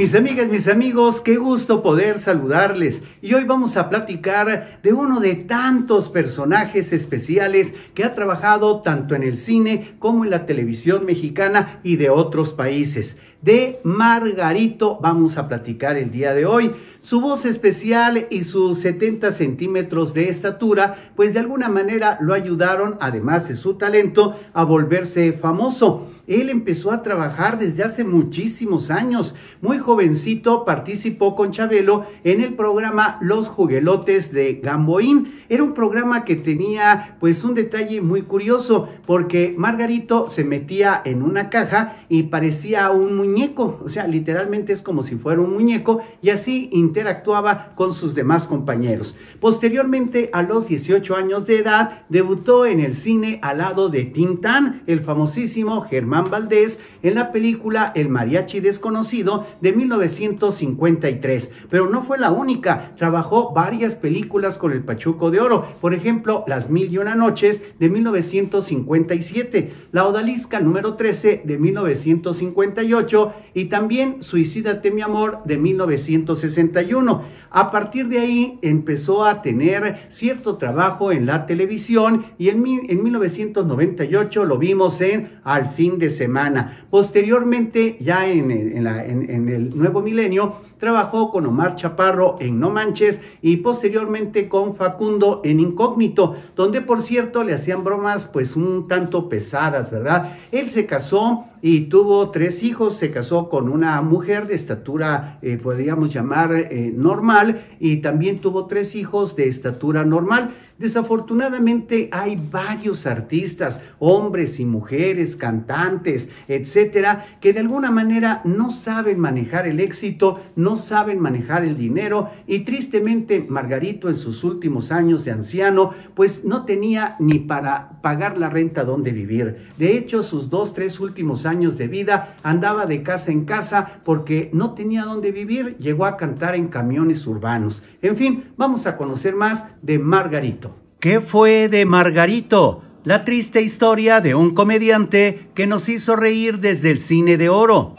Mis amigas, mis amigos, qué gusto poder saludarles. Y hoy vamos a platicar de uno de tantos personajes especiales que ha trabajado tanto en el cine como en la televisión mexicana y de otros países. De Margarito vamos a platicar el día de hoy. Su voz especial y sus 70 centímetros de estatura, pues de alguna manera lo ayudaron, además de su talento, a volverse famoso. Él empezó a trabajar desde hace muchísimos años. Muy jovencito participó con Chabelo en el programa Los Juguelotes de Gamboín. Era un programa que tenía pues un detalle muy curioso porque Margarito se metía en una caja y parecía un muñeco. O sea, literalmente es como si fuera un muñeco y así interactuaba con sus demás compañeros. Posteriormente, a los 18 años de edad, debutó en el cine al lado de Tintán, el famosísimo Germán Valdés, en la película El Mariachi Desconocido de 1953. Pero no fue la única, trabajó varias películas con el Pachuco de Oro, por ejemplo, Las Mil y Una Noches de 1957, La Odalisca número 13 de 1958 y también Suicídate mi amor de 1960 a partir de ahí empezó a tener cierto trabajo en la televisión y en, 1998 lo vimos en Al fin de semana. Posteriormente, ya en, en el nuevo milenio, trabajó con Omar Chaparro en No Manches y posteriormente con Facundo en Incógnito, donde por cierto le hacían bromas pues un tanto pesadas, ¿verdad? Él se casó y tuvo tres hijos, se casó con una mujer de estatura, eh, podríamos llamar eh, normal, y también tuvo tres hijos de estatura normal. Desafortunadamente hay varios artistas, hombres y mujeres, cantantes, etcétera, que de alguna manera no saben manejar el éxito, no saben manejar el dinero y tristemente Margarito en sus últimos años de anciano, pues no tenía ni para pagar la renta donde vivir. De hecho, sus dos, tres últimos años de vida andaba de casa en casa porque no tenía donde vivir, llegó a cantar en camiones urbanos. En fin, vamos a conocer más de Margarito. ¿Qué fue de Margarito? La triste historia de un comediante que nos hizo reír desde el cine de oro.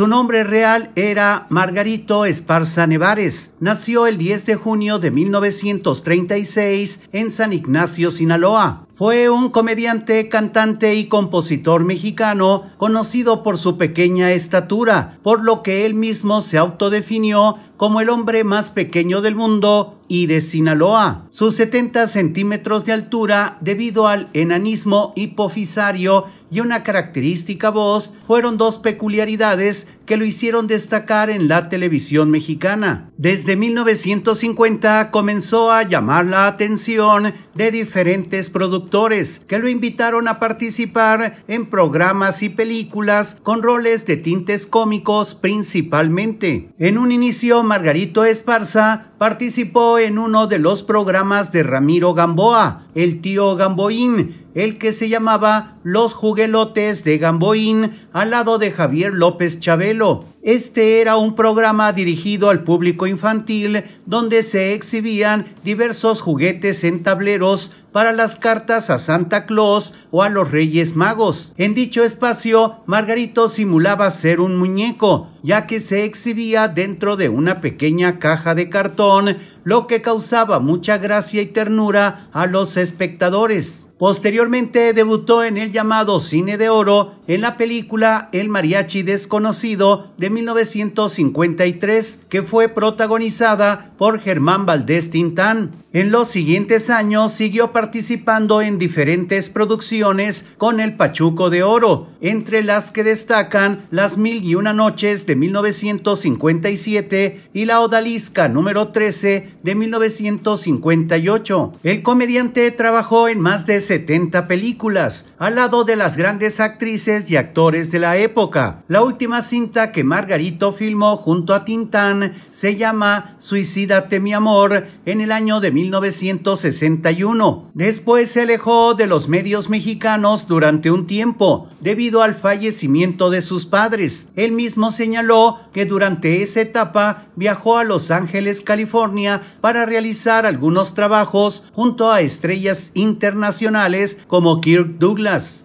Su nombre real era Margarito Esparza Nevares. Nació el 10 de junio de 1936 en San Ignacio, Sinaloa. Fue un comediante, cantante y compositor mexicano conocido por su pequeña estatura, por lo que él mismo se autodefinió como el hombre más pequeño del mundo y de Sinaloa. Sus 70 centímetros de altura debido al enanismo hipofisario y una característica voz fueron dos peculiaridades que lo hicieron destacar en la televisión mexicana. Desde 1950 comenzó a llamar la atención de diferentes productores que lo invitaron a participar en programas y películas con roles de tintes cómicos principalmente. En un inicio, Margarito Esparza participó en uno de los programas de Ramiro Gamboa, el tío Gamboín, el que se llamaba Los Juguelotes de Gamboín, al lado de Javier López Chabelo. Este era un programa dirigido al público infantil, donde se exhibían diversos juguetes en tableros para las cartas a Santa Claus o a los Reyes Magos. En dicho espacio, Margarito simulaba ser un muñeco, ya que se exhibía dentro de una pequeña caja de cartón, lo que causaba mucha gracia y ternura a los espectadores. Posteriormente debutó en el llamado Cine de Oro en la película El Mariachi Desconocido de 1953, que fue protagonizada por Germán Valdés Tintán. En los siguientes años siguió participando en diferentes producciones con el Pachuco de Oro, entre las que destacan Las Mil y Una Noches de 1957 y La Odalisca número 13 de 1958. El comediante trabajó en más de 70 películas, al lado de las grandes actrices y actores de la época. La última cinta que Margarito filmó junto a Tintán se llama Suicídate mi amor en el año de 1961. Después se alejó de los medios mexicanos durante un tiempo, debido al fallecimiento de sus padres. Él mismo señaló que durante esa etapa viajó a Los Ángeles, California, para realizar algunos trabajos junto a estrellas internacionales como Kirk Douglas.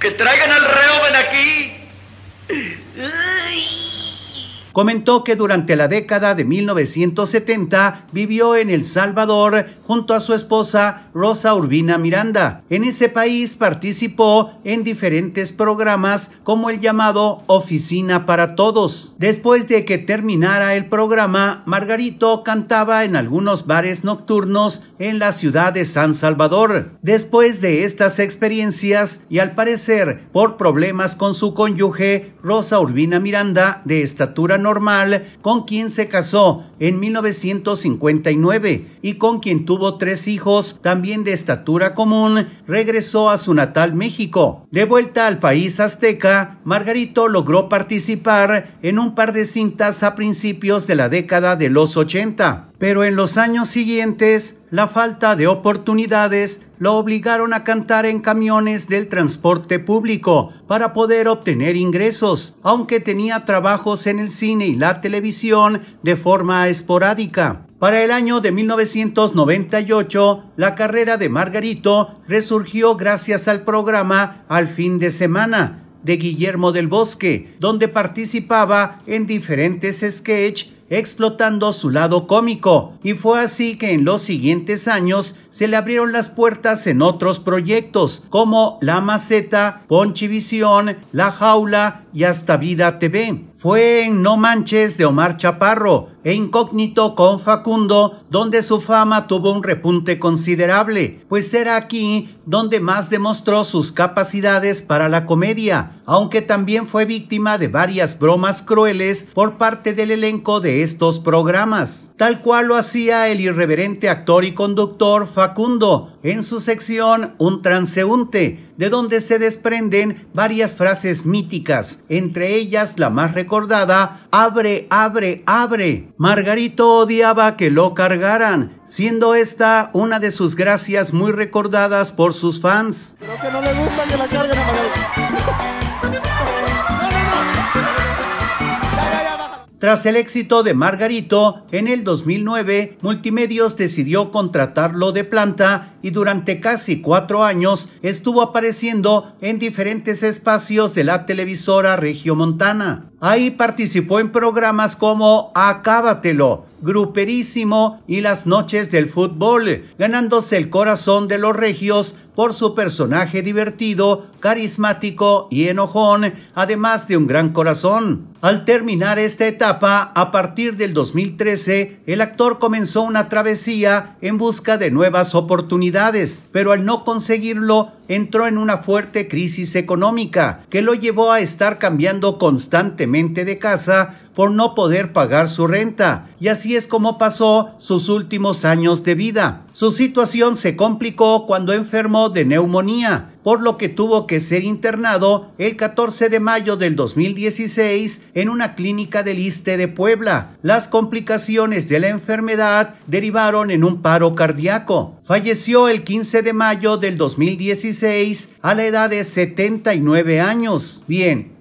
Que traigan al reo ven aquí comentó que durante la década de 1970 vivió en El Salvador junto a su esposa Rosa Urbina Miranda. En ese país participó en diferentes programas como el llamado Oficina para Todos. Después de que terminara el programa, Margarito cantaba en algunos bares nocturnos en la ciudad de San Salvador. Después de estas experiencias y al parecer por problemas con su cónyuge, Rosa Urbina Miranda, de estatura normal, con quien se casó en 1959 y con quien tuvo tres hijos, también de estatura común, regresó a su natal México. De vuelta al país azteca, Margarito logró participar en un par de cintas a principios de la década de los 80. Pero en los años siguientes, la falta de oportunidades lo obligaron a cantar en camiones del transporte público para poder obtener ingresos, aunque tenía trabajos en el cine y la televisión de forma esporádica. Para el año de 1998, la carrera de Margarito resurgió gracias al programa Al fin de semana de Guillermo del Bosque, donde participaba en diferentes sketches explotando su lado cómico, y fue así que en los siguientes años se le abrieron las puertas en otros proyectos como La Maceta, Ponchivisión, La Jaula y hasta Vida TV. Fue en No Manches de Omar Chaparro, e Incógnito con Facundo, donde su fama tuvo un repunte considerable, pues era aquí donde más demostró sus capacidades para la comedia, aunque también fue víctima de varias bromas crueles por parte del elenco de estos programas, tal cual lo hacía el irreverente actor y conductor Facundo en su sección Un transeúnte, de donde se desprenden varias frases míticas, entre ellas la más recordada, abre, abre, abre, Margarito odiaba que lo cargaran, siendo esta una de sus gracias muy recordadas por sus fans. Tras el éxito de Margarito, en el 2009, Multimedios decidió contratarlo de planta y durante casi cuatro años estuvo apareciendo en diferentes espacios de la televisora regiomontana. Ahí participó en programas como Acábatelo, Gruperísimo y Las Noches del Fútbol, ganándose el corazón de los regios por su personaje divertido, carismático y enojón, además de un gran corazón. Al terminar esta etapa, a partir del 2013, el actor comenzó una travesía en busca de nuevas oportunidades pero al no conseguirlo entró en una fuerte crisis económica que lo llevó a estar cambiando constantemente de casa por no poder pagar su renta, y así es como pasó sus últimos años de vida. Su situación se complicó cuando enfermó de neumonía, por lo que tuvo que ser internado el 14 de mayo del 2016 en una clínica del Iste de Puebla. Las complicaciones de la enfermedad derivaron en un paro cardíaco. Falleció el 15 de mayo del 2016 a la edad de 79 años. Bien,